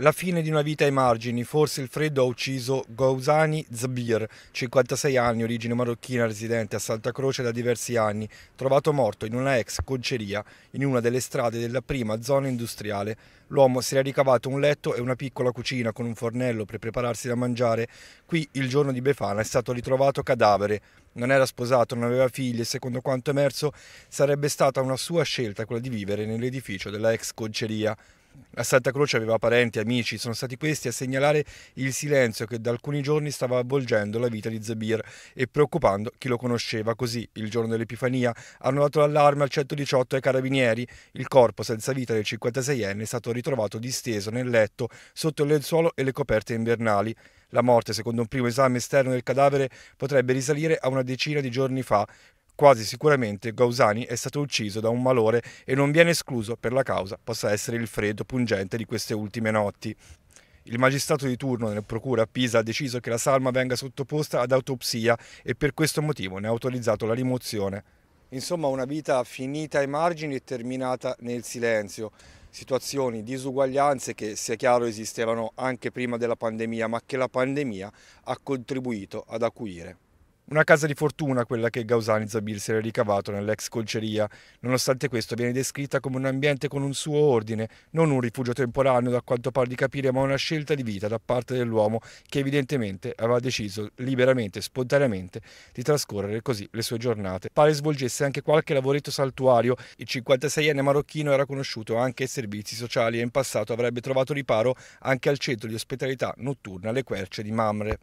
La fine di una vita ai margini, forse il freddo ha ucciso Gouzani Zbir, 56 anni, origine marocchina, residente a Santa Croce da diversi anni, trovato morto in una ex conceria in una delle strade della prima zona industriale. L'uomo si era ricavato un letto e una piccola cucina con un fornello per prepararsi da mangiare. Qui, il giorno di Befana, è stato ritrovato cadavere. Non era sposato, non aveva figli e secondo quanto emerso sarebbe stata una sua scelta quella di vivere nell'edificio della ex conceria. La Santa Croce aveva parenti, amici, sono stati questi a segnalare il silenzio che da alcuni giorni stava avvolgendo la vita di Zabir e preoccupando chi lo conosceva. Così, il giorno dell'Epifania, hanno dato l'allarme al 118 ai carabinieri. Il corpo senza vita del 56enne è stato ritrovato disteso nel letto, sotto il lenzuolo e le coperte invernali. La morte, secondo un primo esame esterno del cadavere, potrebbe risalire a una decina di giorni fa. Quasi sicuramente Gausani è stato ucciso da un malore e non viene escluso per la causa possa essere il freddo pungente di queste ultime notti. Il magistrato di turno nel procura a Pisa ha deciso che la salma venga sottoposta ad autopsia e per questo motivo ne ha autorizzato la rimozione. Insomma una vita finita ai margini e terminata nel silenzio. Situazioni, disuguaglianze che sia chiaro esistevano anche prima della pandemia ma che la pandemia ha contribuito ad acuire. Una casa di fortuna quella che Gausani Zabir si era ricavato nell'ex colceria. Nonostante questo viene descritta come un ambiente con un suo ordine, non un rifugio temporaneo da quanto pare di capire, ma una scelta di vita da parte dell'uomo che evidentemente aveva deciso liberamente, spontaneamente, di trascorrere così le sue giornate. Pare svolgesse anche qualche lavoretto saltuario. Il 56enne marocchino era conosciuto anche ai servizi sociali e in passato avrebbe trovato riparo anche al centro di ospitalità notturna Le Querce di Mamre.